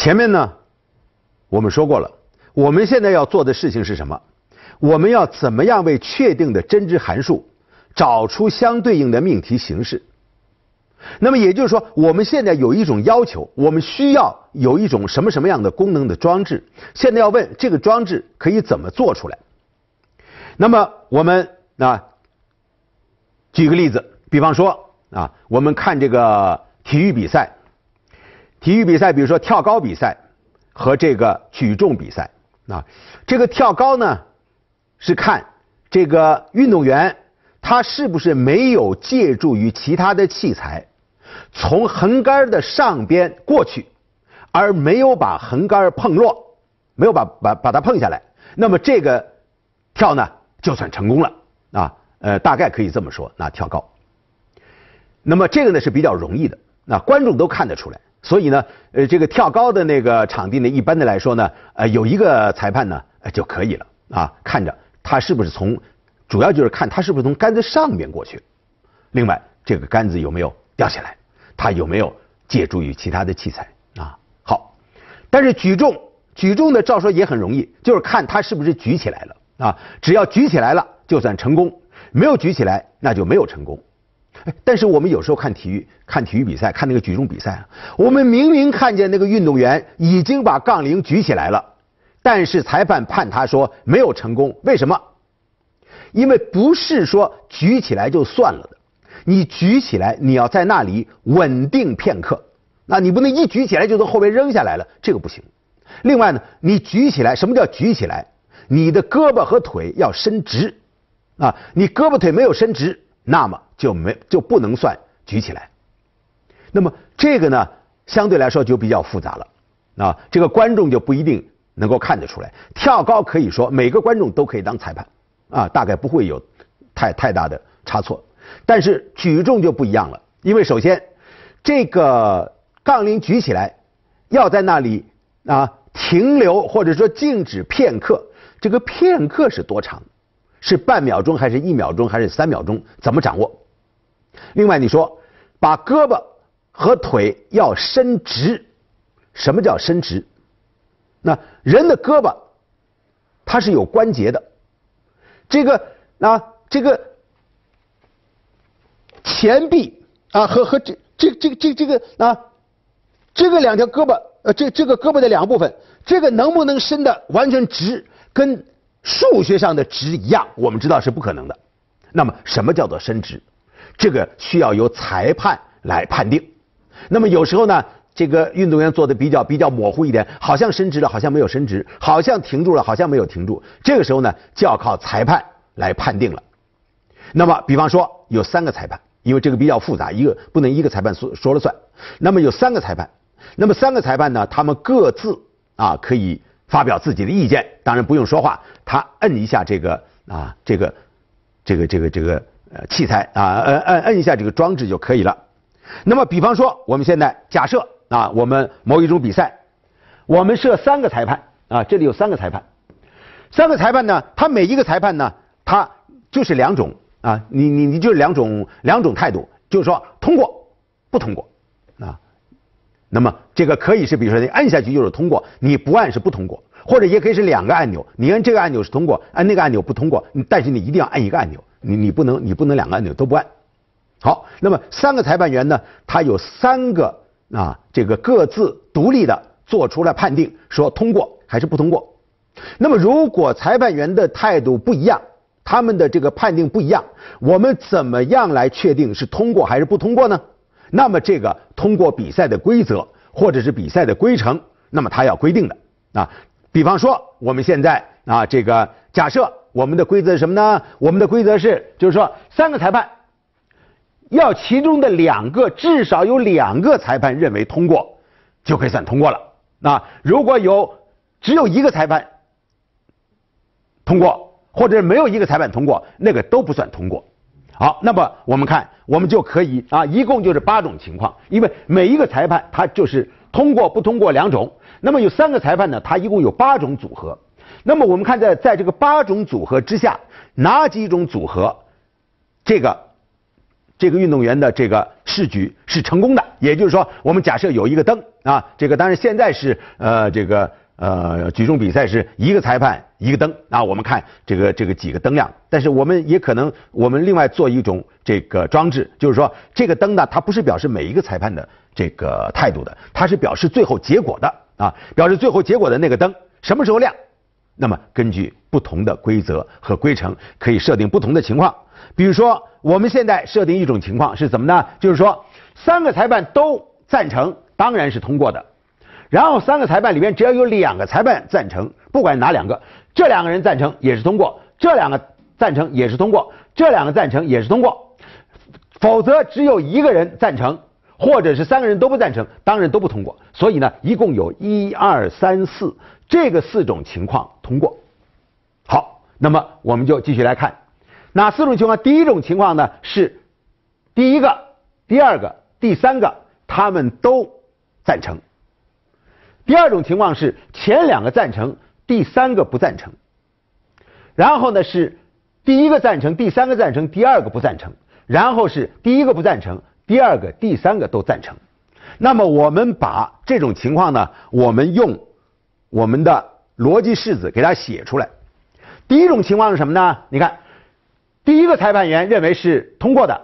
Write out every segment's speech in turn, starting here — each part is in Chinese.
前面呢，我们说过了。我们现在要做的事情是什么？我们要怎么样为确定的真值函数找出相对应的命题形式？那么也就是说，我们现在有一种要求，我们需要有一种什么什么样的功能的装置？现在要问这个装置可以怎么做出来？那么我们啊，举个例子，比方说啊，我们看这个体育比赛。体育比赛，比如说跳高比赛和这个举重比赛啊，这个跳高呢是看这个运动员他是不是没有借助于其他的器材从横杆的上边过去，而没有把横杆碰落，没有把把把它碰下来，那么这个跳呢就算成功了啊，呃，大概可以这么说。那跳高，那么这个呢是比较容易的，那观众都看得出来。所以呢，呃，这个跳高的那个场地呢，一般的来说呢，呃，有一个裁判呢就可以了啊，看着他是不是从，主要就是看他是不是从杆子上面过去，另外这个杆子有没有掉下来，他有没有借助于其他的器材啊？好，但是举重，举重的照说也很容易，就是看他是不是举起来了啊，只要举起来了就算成功，没有举起来那就没有成功。哎，但是我们有时候看体育，看体育比赛，看那个举重比赛，我们明明看见那个运动员已经把杠铃举起来了，但是裁判判他说没有成功，为什么？因为不是说举起来就算了的，你举起来你要在那里稳定片刻，那你不能一举起来就从后边扔下来了，这个不行。另外呢，你举起来，什么叫举起来？你的胳膊和腿要伸直，啊，你胳膊腿没有伸直，那么。就没就不能算举起来，那么这个呢相对来说就比较复杂了啊，这个观众就不一定能够看得出来。跳高可以说每个观众都可以当裁判啊，大概不会有太太大的差错，但是举重就不一样了，因为首先这个杠铃举起来要在那里啊停留或者说静止片刻，这个片刻是多长？是半秒钟还是一秒钟还是三秒钟？怎么掌握？另外，你说把胳膊和腿要伸直，什么叫伸直？那人的胳膊它是有关节的，这个啊这个前臂啊和和这这这这这个啊这个两条胳膊呃这这个胳膊的两部分，这个能不能伸的完全直，跟数学上的直一样？我们知道是不可能的。那么什么叫做伸直？这个需要由裁判来判定。那么有时候呢，这个运动员做的比较比较模糊一点，好像伸直了，好像没有伸直；好像停住了，好像没有停住。这个时候呢，就要靠裁判来判定了。那么，比方说有三个裁判，因为这个比较复杂，一个不能一个裁判说说了算。那么有三个裁判，那么三个裁判呢，他们各自啊可以发表自己的意见，当然不用说话，他摁一下这个啊这个这个这个这个。呃，器材啊，摁摁摁一下这个装置就可以了。那么，比方说，我们现在假设啊，我们某一种比赛，我们设三个裁判啊，这里有三个裁判，三个裁判呢，他每一个裁判呢，他就是两种啊，你你你就是两种两种态度，就是说通过不通过啊。那么这个可以是，比如说你按下去就是通过，你不按是不通过，或者也可以是两个按钮，你按这个按钮是通过，按那个按钮不通过，你但是你一定要按一个按钮。你你不能你不能两个按钮都不按，好，那么三个裁判员呢？他有三个啊，这个各自独立的做出了判定，说通过还是不通过。那么如果裁判员的态度不一样，他们的这个判定不一样，我们怎么样来确定是通过还是不通过呢？那么这个通过比赛的规则或者是比赛的规程，那么他要规定的啊。比方说我们现在啊，这个假设。我们的规则是什么呢？我们的规则是，就是说，三个裁判要其中的两个，至少有两个裁判认为通过，就可以算通过了。那如果有只有一个裁判通过，或者是没有一个裁判通过，那个都不算通过。好，那么我们看，我们就可以啊，一共就是八种情况，因为每一个裁判他就是通过不通过两种，那么有三个裁判呢，他一共有八种组合。那么我们看在在这个八种组合之下，哪几种组合，这个这个运动员的这个试举是成功的？也就是说，我们假设有一个灯啊，这个当然现在是呃这个呃举重比赛是一个裁判一个灯啊，我们看这个这个几个灯亮，但是我们也可能我们另外做一种这个装置，就是说这个灯呢，它不是表示每一个裁判的这个态度的，它是表示最后结果的啊，表示最后结果的那个灯什么时候亮？那么，根据不同的规则和规程，可以设定不同的情况。比如说，我们现在设定一种情况是怎么呢？就是说，三个裁判都赞成，当然是通过的。然后，三个裁判里面，只要有两个裁判赞成，不管哪两个，这两个人赞成也是通过，这两个赞成也是通过，这两个赞成也是通过。否则，只有一个人赞成。或者是三个人都不赞成，当然都不通过。所以呢，一共有一二三四这个四种情况通过。好，那么我们就继续来看哪四种情况。第一种情况呢是第一个、第二个、第三个他们都赞成。第二种情况是前两个赞成，第三个不赞成。然后呢是第一个赞成，第三个赞成，第二个不赞成。然后是第一个不赞成。第二个、第三个都赞成，那么我们把这种情况呢，我们用我们的逻辑式子给它写出来。第一种情况是什么呢？你看，第一个裁判员认为是通过的，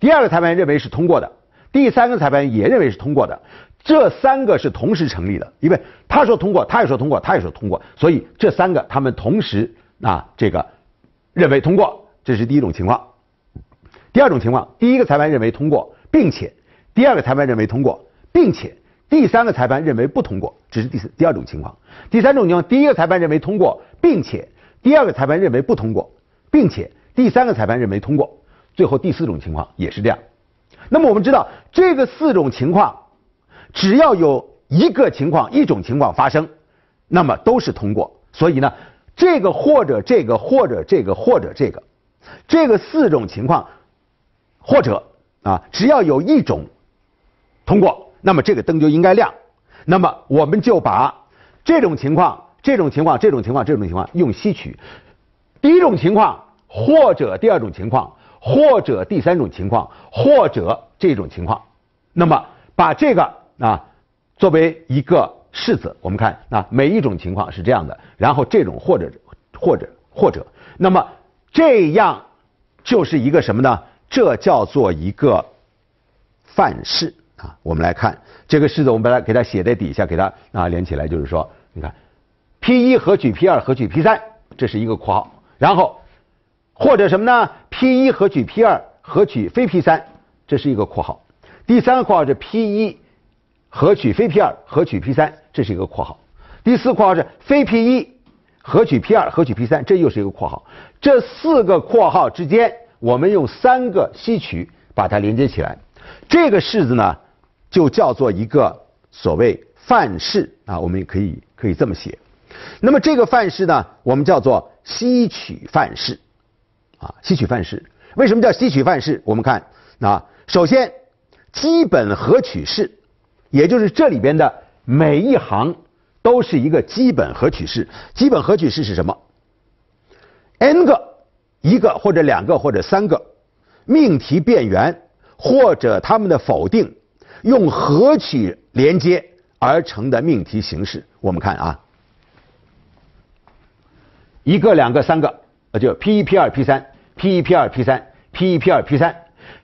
第二个裁判员认为是通过的，第三个裁判员也认为是通过的，这三个是同时成立的，因为他说通过，他也说通过，他也说通过，所以这三个他们同时啊，这个认为通过，这是第一种情况。第二种情况，第一个裁判认为通过，并且第二个裁判认为通过，并且第三个裁判认为不通过，这是第四第二种情况。第三种情况，第一个裁判认为通过，并且第二个裁判认为不通过，并且第三个裁判认为通过。最后第四种情况也是这样。那么我们知道，这个四种情况，只要有一个情况、一种情况发生，那么都是通过。所以呢，这个或者这个或者这个或者这个，这个四种情况。或者啊，只要有一种通过，那么这个灯就应该亮。那么我们就把这种情况、这种情况、这种情况、这种情况用吸取。第一种情况，或者第二种情况，或者第三种情况，或者这种情况。那么把这个啊作为一个式子，我们看啊，每一种情况是这样的。然后这种或者或者或者，那么这样就是一个什么呢？这叫做一个范式啊！我们来看这个式子，我们把它给它写在底下，给它啊连起来，就是说，你看，P 一合取 P 二合取 P 三，这是一个括号；然后或者什么呢？P 一合取 P 二合取非 P 三，这是一个括号；第三个括号是 P 一合取非 P 二合取 P 三，这是一个括号；第四括号是非 P 一合取 P 二合取 P 三，这又是一个括号。这四个括号之间。我们用三个吸取把它连接起来，这个式子呢就叫做一个所谓范式啊，我们也可以可以这么写。那么这个范式呢，我们叫做吸取范式啊，吸取范式。为什么叫吸取范式？我们看啊，首先基本合取式，也就是这里边的每一行都是一个基本合取式。基本合取式是什么？n 个。一个或者两个或者三个命题变元，或者它们的否定，用合取连接而成的命题形式，我们看啊，一个两个三个，呃，就 P 一 P 二 P 三，P 一 P 二 P 三，P 一 P 二 P 三，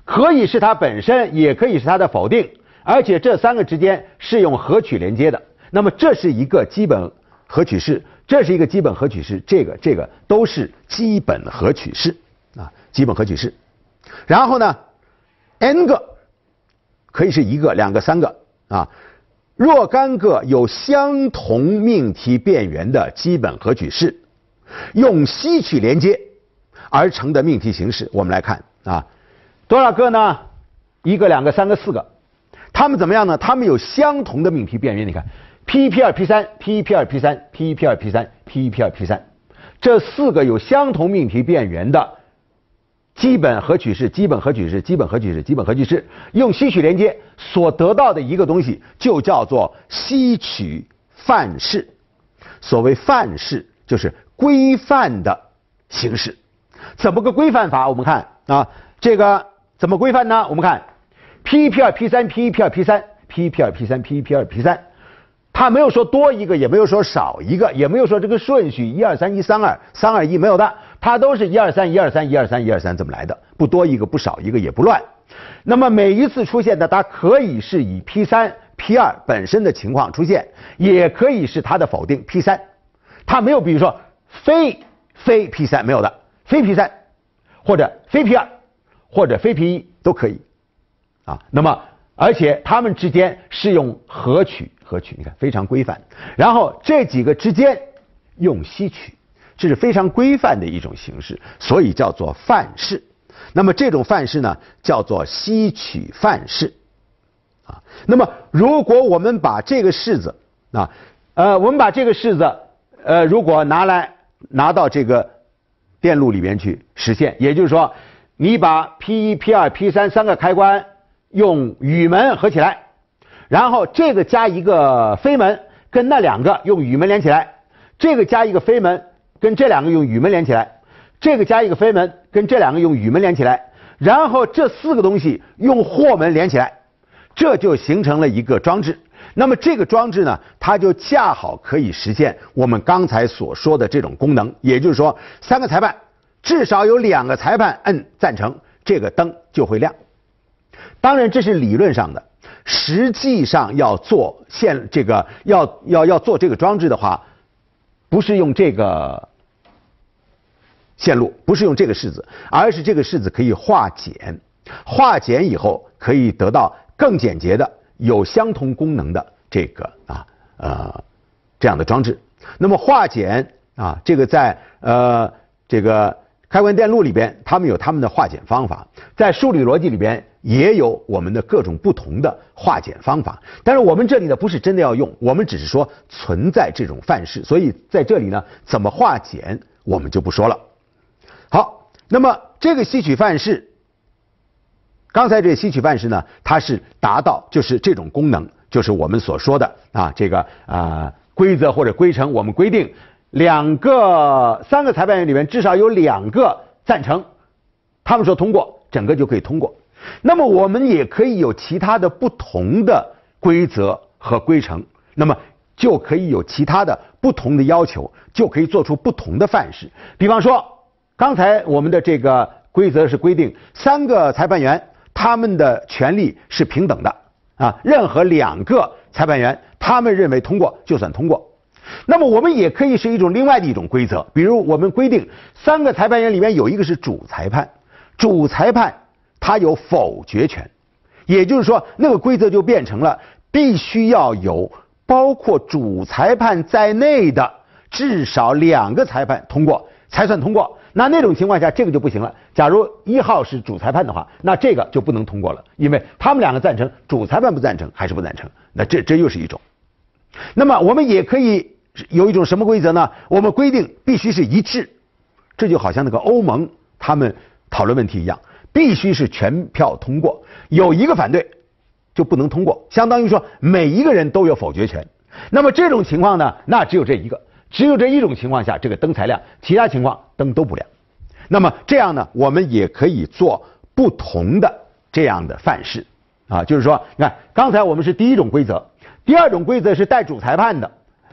可以是它本身，也可以是它的否定，而且这三个之间是用合取连接的，那么这是一个基本合取式。这是一个基本合取式，这个这个都是基本合取式啊，基本合取式。然后呢，n 个可以是一个、两个、三个啊，若干个有相同命题变元的基本合取式，用吸取连接而成的命题形式，我们来看啊，多少个呢？一个、两个、三个、四个，它们怎么样呢？它们有相同的命题变元，你看。P 一 P 二 P 三，P 一 P 二 P 三，P 一 P 二 P 三，P 一 P 二 P 三，这四个有相同命题变元的基本合取式，基本合取式，基本合取式，基本合取式，用吸取连接所得到的一个东西就叫做吸取范式。所谓范式就是规范的形式。怎么个规范法？我们看啊，这个怎么规范呢？我们看 P 一 P 二 P 三，P 一 P 二 P 三，P 一 P 二 P 三，P 一 P 二 P 三。他没有说多一个，也没有说少一个，也没有说这个顺序一二三一三二三二一没有的，它都是一二三一二三一二三一二三这么来的？不多一个，不少一个，也不乱。那么每一次出现的，它可以是以 p 三 p 二本身的情况出现，也可以是它的否定 p 三。它没有比如说非非 p 三没有的，非 p 三或者非 p 二或者非 p 一都可以啊。那么。而且它们之间是用合取，合取，你看非常规范。然后这几个之间用吸取，这是非常规范的一种形式，所以叫做范式。那么这种范式呢，叫做吸取范式。啊，那么如果我们把这个式子啊，呃，我们把这个式子呃，如果拿来拿到这个电路里面去实现，也就是说，你把 P 一、P 二、P 三三个开关。用雨门合起来，然后这个加一个非门跟那两个用雨门连起来，这个加一个非门跟这两个用雨门连起来，这个加一个非门跟这两个用雨门连起来，然后这四个东西用货门连起来，这就形成了一个装置。那么这个装置呢，它就恰好可以实现我们刚才所说的这种功能，也就是说，三个裁判至少有两个裁判摁赞成，这个灯就会亮。当然，这是理论上的。实际上要做线这个，要要要做这个装置的话，不是用这个线路，不是用这个式子，而是这个式子可以化简，化简以后可以得到更简洁的、有相同功能的这个啊呃这样的装置。那么化简啊，这个在呃这个。开关电路里边，他们有他们的化简方法，在数理逻辑里边也有我们的各种不同的化简方法。但是我们这里呢，不是真的要用，我们只是说存在这种范式。所以在这里呢，怎么化简我们就不说了。好，那么这个吸取范式，刚才这吸取范式呢，它是达到就是这种功能，就是我们所说的啊这个啊规则或者规程，我们规定。两个三个裁判员里面至少有两个赞成，他们说通过，整个就可以通过。那么我们也可以有其他的不同的规则和规程，那么就可以有其他的不同的要求，就可以做出不同的范式。比方说，刚才我们的这个规则是规定三个裁判员他们的权利是平等的啊，任何两个裁判员他们认为通过就算通过。那么我们也可以是一种另外的一种规则，比如我们规定三个裁判员里面有一个是主裁判，主裁判他有否决权，也就是说那个规则就变成了必须要有包括主裁判在内的至少两个裁判通过才算通过。那那种情况下这个就不行了，假如一号是主裁判的话，那这个就不能通过了，因为他们两个赞成，主裁判不赞成还是不赞成，那这这又是一种。那么我们也可以。有一种什么规则呢？我们规定必须是一致，这就好像那个欧盟他们讨论问题一样，必须是全票通过，有一个反对就不能通过，相当于说每一个人都有否决权。那么这种情况呢，那只有这一个，只有这一种情况下，这个灯才亮；其他情况灯都不亮。那么这样呢，我们也可以做不同的这样的范式啊，就是说，你看刚才我们是第一种规则，第二种规则是带主裁判的。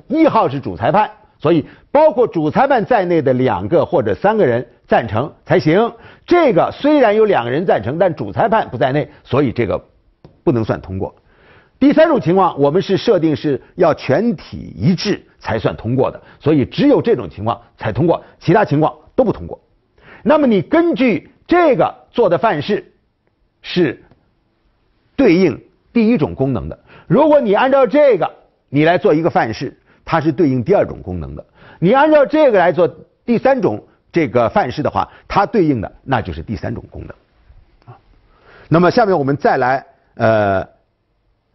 一号是主裁判，所以包括主裁判在内的两个或者三个人赞成才行。这个虽然有两个人赞成，但主裁判不在内，所以这个不能算通过。第三种情况，我们是设定是要全体一致才算通过的，所以只有这种情况才通过，其他情况都不通过。那么你根据这个做的范式是对应第一种功能的。如果你按照这个你来做一个范式。它是对应第二种功能的，你按照这个来做第三种这个范式的话，它对应的那就是第三种功能。那么下面我们再来呃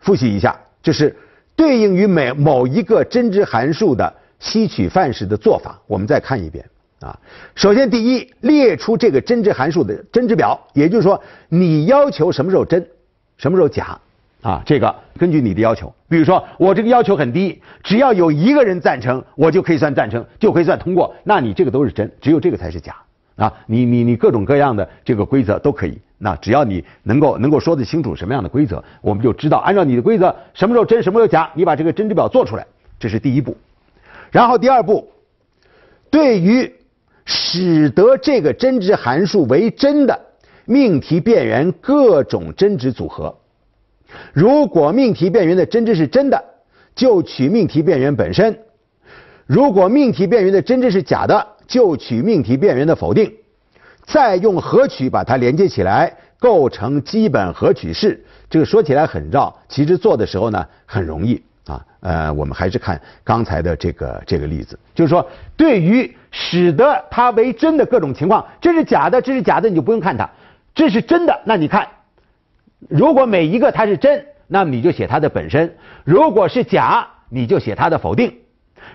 复习一下，就是对应于每某一个真值函数的吸取范式的做法，我们再看一遍啊。首先第一，列出这个真值函数的真值表，也就是说你要求什么时候真，什么时候假。啊，这个根据你的要求，比如说我这个要求很低，只要有一个人赞成，我就可以算赞成，就可以算通过。那你这个都是真，只有这个才是假。啊，你你你各种各样的这个规则都可以。那只要你能够能够说得清楚什么样的规则，我们就知道按照你的规则什么时候真什么时候假。你把这个真值表做出来，这是第一步。然后第二步，对于使得这个真值函数为真的命题变元各种真值组合。如果命题变元的真知是真的，就取命题变元本身；如果命题变元的真知是假的，就取命题变元的否定，再用合取把它连接起来，构成基本合取式。这个说起来很绕，其实做的时候呢很容易啊。呃，我们还是看刚才的这个这个例子，就是说，对于使得它为真的各种情况，这是假的，这是假的，你就不用看它；这是真的，那你看。如果每一个它是真，那么你就写它的本身；如果是假，你就写它的否定。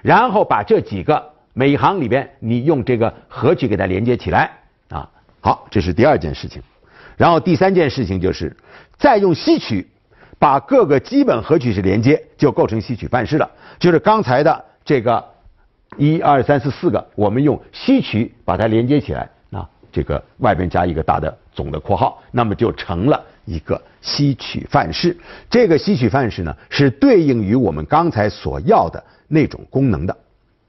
然后把这几个每一行里边，你用这个合取给它连接起来啊。好，这是第二件事情。然后第三件事情就是再用吸取把各个基本合取式连接，就构成吸取范式了。就是刚才的这个一二三四四个，我们用吸取把它连接起来啊。这个外边加一个大的总的括号，那么就成了。一个吸取范式，这个吸取范式呢，是对应于我们刚才所要的那种功能的，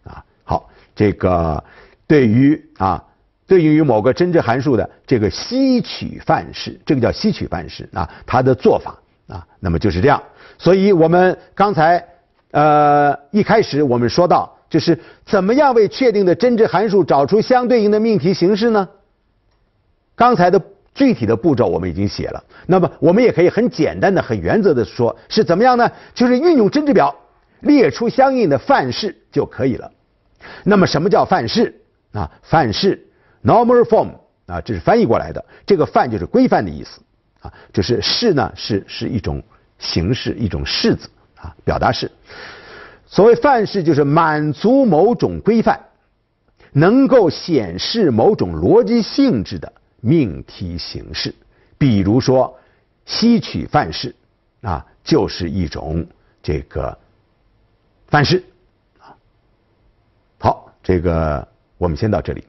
啊，好，这个对于啊，对应于某个真值函数的这个吸取范式，这个叫吸取范式啊，它的做法啊，那么就是这样。所以我们刚才呃一开始我们说到，就是怎么样为确定的真值函数找出相对应的命题形式呢？刚才的。具体的步骤我们已经写了，那么我们也可以很简单的、很原则的说，是怎么样呢？就是运用真值表列出相应的范式就可以了。那么什么叫范式啊？范式 （normal form） 啊，这是翻译过来的。这个范就是规范的意思啊，就是式呢是是一种形式，一种式子啊，表达式。所谓范式，就是满足某种规范，能够显示某种逻辑性质的。命题形式，比如说，吸取范式，啊，就是一种这个范式，好，这个我们先到这里。